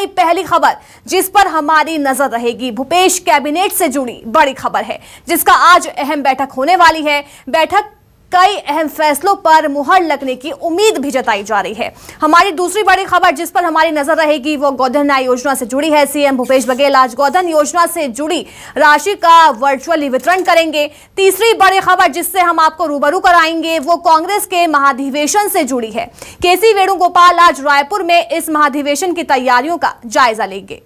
हमारी पहली खबर जिस पर हमारी नजर रहेगी भूपेश कैबिनेट से जुड़ी बड़ी खबर है जिसका आज अहम बैठक होने वाली है बैठक कई अहम फैसलों पर मुहर लगने की उम्मीद भी जताई जा रही है हमारी दूसरी बड़ी खबर जिस पर हमारी नजर रहेगी वो गोधन न्याय योजना से जुड़ी है सीएम भूपेश बघेल आज गोधन योजना से जुड़ी राशि का वर्चुअली वितरण करेंगे तीसरी बड़ी खबर जिससे हम आपको रूबरू कराएंगे वो कांग्रेस के महाधिवेशन से जुड़ी है केसी वेणुगोपाल आज रायपुर में इस महाधिवेशन की तैयारियों का जायजा लेंगे